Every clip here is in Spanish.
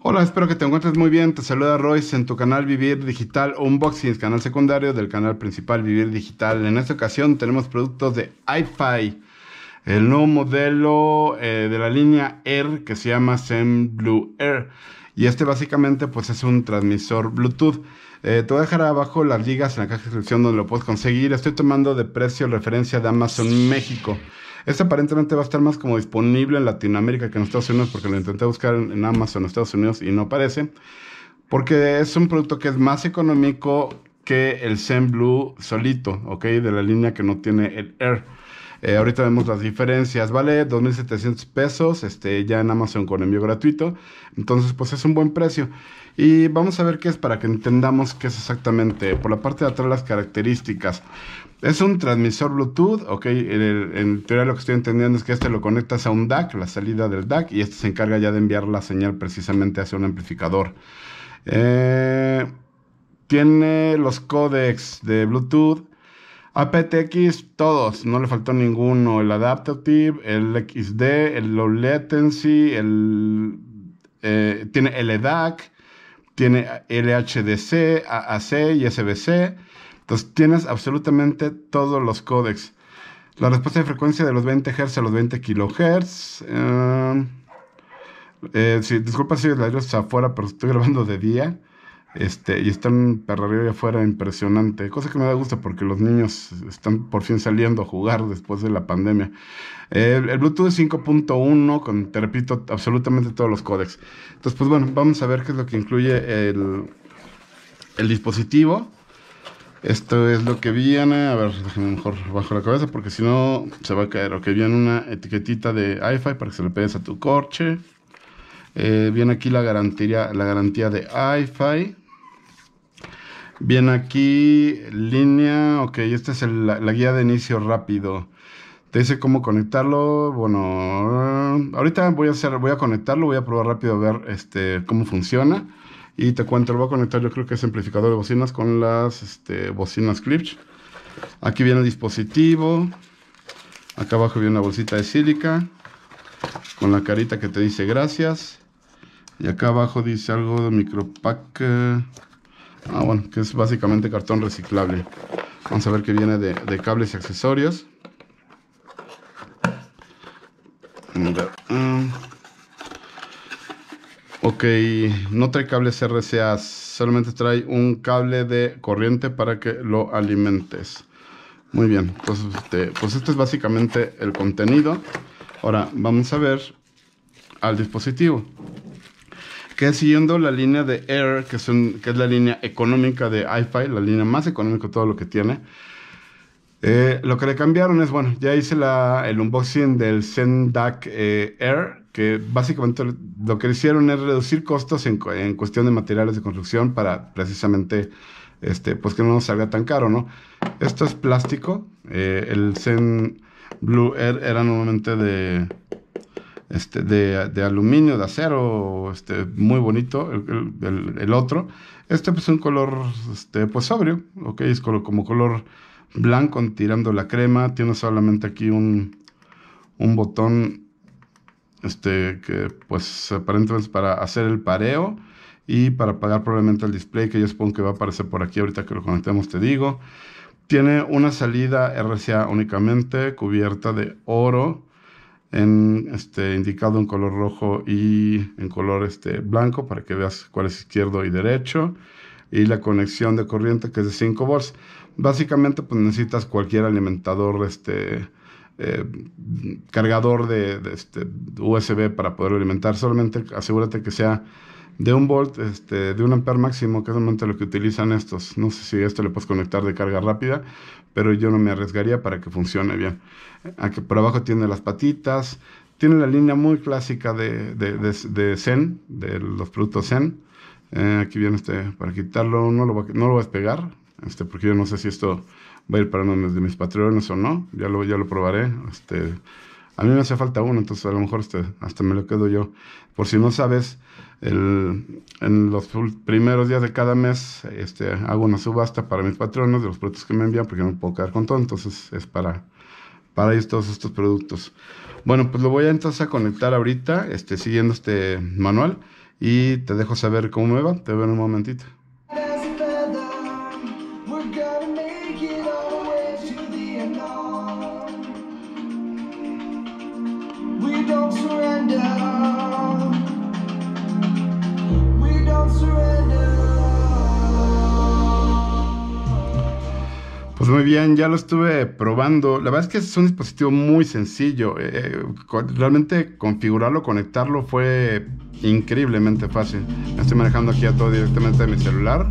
Hola, espero que te encuentres muy bien. Te saluda Royce en tu canal Vivir Digital Unboxing, canal secundario del canal principal Vivir Digital. En esta ocasión tenemos productos de iFi, el nuevo modelo eh, de la línea Air que se llama Zen Blue Air. Y este básicamente pues es un transmisor Bluetooth. Eh, te voy a dejar abajo las ligas en la caja de descripción donde lo puedes conseguir. Estoy tomando de precio referencia de Amazon México. Este aparentemente va a estar más como disponible en Latinoamérica que en Estados Unidos, porque lo intenté buscar en, Amazon, en Estados Unidos, y no aparece. Porque es un producto que es más económico que el Zen Blue solito, ¿ok? De la línea que no tiene el Air. Eh, ahorita vemos las diferencias. Vale 2.700 pesos este, ya en Amazon con envío gratuito. Entonces, pues es un buen precio. Y vamos a ver qué es para que entendamos qué es exactamente. Por la parte de atrás las características. Es un transmisor Bluetooth, ok. En, teoría lo que estoy entendiendo es que este lo conectas a un DAC, la salida del DAC, y este se encarga ya de enviar la señal precisamente hacia un amplificador. Eh, tiene los codecs de Bluetooth APTX, todos, no le faltó ninguno. El Adaptative, el XD, el Low Latency, el, eh, tiene el EDAC, tiene LHDC, AAC y SBC. Entonces tienes absolutamente todos los codecs La respuesta de frecuencia de los 20 Hz a los 20 kHz. Eh, eh disculpa si la audio está afuera, pero estoy grabando de día. Este, y están para arriba allá afuera impresionante, cosa que me da gusto porque los niños están por fin saliendo a jugar después de la pandemia. el, Bluetooth Bluetooth 5.1 con, te repito, absolutamente todos los códex Entonces, pues bueno, vamos a ver qué es lo que incluye el, dispositivo. Esto es lo que viene. A ver, déjenme mejor bajo la cabeza porque si no se va a caer. Ok, viene una etiquetita de iFi para que se le pegues a tu corche eh, viene aquí la garantía, la garantía de iFi. Viene aquí línea, ok, esta es la, guía de inicio rápido. Te dice cómo conectarlo, bueno, ahorita voy a voy a conectarlo, voy a probar rápido a ver este, cómo funciona. Y te cuento, lo voy a conectar yo creo que es amplificador de bocinas con las este, bocinas clips. Aquí viene el dispositivo. Acá abajo viene una bolsita de sílica. Con la carita que te dice gracias. Y acá abajo dice algo de micropack. Eh, ah, bueno, que es básicamente cartón reciclable. Vamos a ver que viene de, cables y accesorios. Ah, ok, no trae cables RCA, solamente trae un cable de corriente para que lo alimentes. Muy bien, pues este, pues este es básicamente el contenido. Ahora vamos a ver al dispositivo que siguiendo la línea de Air, que, es la línea económica de iFi, la línea más económica de todo lo que tiene, eh, lo que le cambiaron es, bueno, ya hice el unboxing del Zen DAC eh, Air, que básicamente lo que hicieron es reducir costos en, cuestión de materiales de construcción para precisamente, este, pues que no nos salga tan caro, ¿no? Esto es plástico, eh, el Zen Blue Air era normalmente de este, de, aluminio, de acero, este, muy bonito, el, otro. Este pues, es un color, este, pues sobrio, es como color blanco tirando la crema, tiene solamente aquí un, botón, este, que pues aparentemente es para hacer el pareo y para apagar probablemente el display, que yo supongo que va a aparecer por aquí ahorita que lo conectemos, te digo. Tiene una salida RCA únicamente, cubierta de oro este, indicado en color rojo y en color este, blanco para que veas cuál es izquierdo y derecho y la conexión de corriente que es de 5 volts. Básicamente pues necesitas cualquier alimentador este, eh, cargador de, este, USB para poder alimentar. Solamente asegúrate que sea de un volt, este, de un amper máximo, que es lo que utilizan estos. No sé si esto le puedes conectar de carga rápida, pero yo no me arriesgaría para que funcione bien. Aquí por abajo tiene las patitas, tiene la línea muy clásica de, de, de, Zen, de los productos Zen. Eh, aquí viene este, para quitarlo, no lo, no lo voy a despegar, este, porque yo no sé si esto va a ir para uno de mis patrones o no. Ya lo, ya lo probaré. Este, a mí me hace falta uno, entonces a lo mejor este, hasta me lo quedo yo. Por si no sabes, en los primeros días de cada mes este, hago una subasta para mis patrones de los productos que me envían, porque no puedo quedar con todo, entonces es para, para ellos todos estos productos. Bueno, pues lo voy a entonces a conectar ahorita, este, siguiendo este manual, y te dejo saber cómo me va, te veo en un momentito. Pues muy bien, ya lo estuve probando. La verdad es que es un dispositivo muy sencillo. Eh, eh, realmente configurarlo, conectarlo fue increíblemente fácil. Me estoy manejando aquí a todo directamente de mi celular.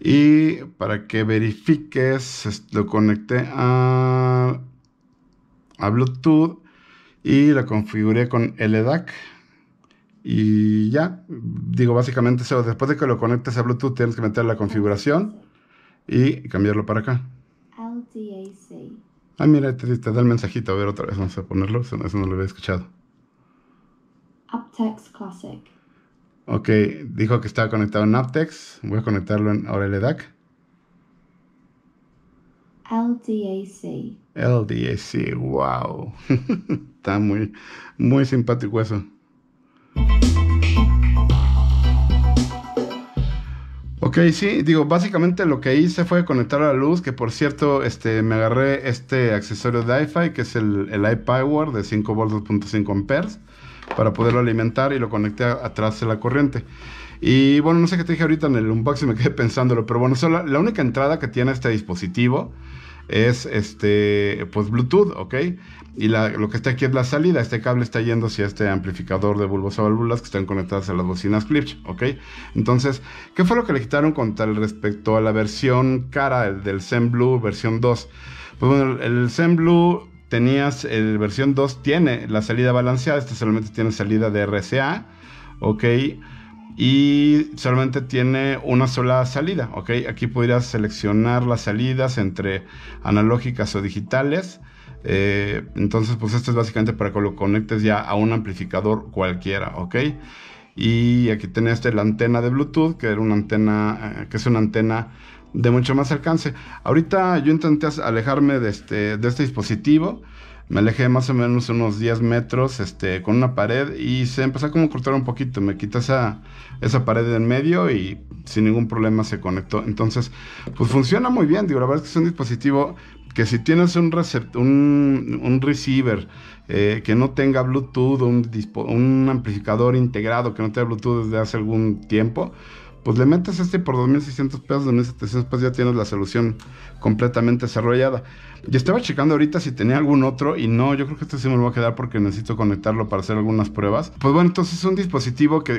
Y para que verifiques, lo conecté a, Bluetooth y lo configuré con LDAC. E y ya, digo, básicamente, después de que lo conectes a Bluetooth, tienes que meter la configuración y cambiarlo para acá. LDAC. Ah, mira, te, da el mensajito. A ver, otra vez vamos a ponerlo. Eso, no lo había escuchado. Uptex Classic. Ok, dijo que estaba conectado en aptex Voy a conectarlo en ahora LDAC. LDAC, wow. Está muy, muy simpático eso. Ok, sí, digo, básicamente lo que hice fue conectar a la luz, que por cierto, este, me agarré este accesorio de iFi, que es el, el iPower de 5 v 2.5 amperes, para poderlo alimentar y lo conecté atrás de la corriente. Y bueno, no sé qué te dije ahorita en el unboxing, me quedé pensándolo, pero bueno, solo la única entrada que tiene este dispositivo es este, pues Bluetooth, ¿ok? Y lo que está aquí es la salida. Este cable está yendo hacia este amplificador de bulbos a válvulas que están conectadas a las bocinas clips ¿ok? Entonces, ¿qué fue lo que le quitaron con tal respecto a la versión cara del Zen Blue versión 2? Pues bueno, el Zen Blue tenías, el versión 2 tiene la salida balanceada, este solamente tiene salida de RCA, ¿ok? y solamente tiene una sola salida, ¿ok? Aquí podrías seleccionar las salidas entre analógicas o digitales. Eh, entonces, pues esto es básicamente para que lo conectes ya a un amplificador cualquiera, ¿ok? Y aquí tenés este, la antena de Bluetooth, que era una antena, eh, que es una antena de mucho más alcance. Ahorita yo intenté alejarme de este, este dispositivo me alejé más o menos unos 10 metros este, con una pared y se empezó a como cortar un poquito. Me quité esa, pared en medio y sin ningún problema se conectó. Entonces, pues funciona muy bien. Digo, la verdad es que es un dispositivo que si tienes un, un, un receiver eh, que no tenga Bluetooth, un, un amplificador integrado que no tenga Bluetooth desde hace algún tiempo, pues le metes este por 2.600 pesos, 2.700 pesos ya tienes la solución completamente desarrollada. Y estaba checando ahorita si tenía algún otro y no, yo creo que este sí me lo voy a quedar porque necesito conectarlo para hacer algunas pruebas. Pues bueno, entonces es un dispositivo que,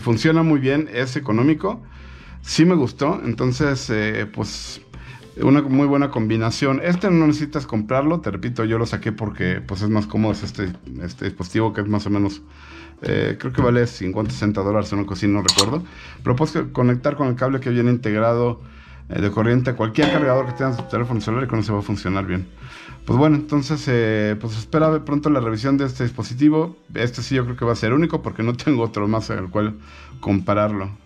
funciona muy bien, es económico, sí me gustó, entonces eh, pues una muy buena combinación. Este no necesitas comprarlo, te repito, yo lo saqué porque pues es más cómodo este, este dispositivo que es más o menos eh, creo que vale 50, 60 dólares, una cocina, no recuerdo. Pero puedes conectar con el cable que viene integrado eh, de corriente a cualquier cargador que tengas en tu teléfono celular y con eso va a funcionar bien. Pues bueno, entonces, eh, pues espera pronto la revisión de este dispositivo. Este sí yo creo que va a ser único porque no tengo otro más en el cual compararlo.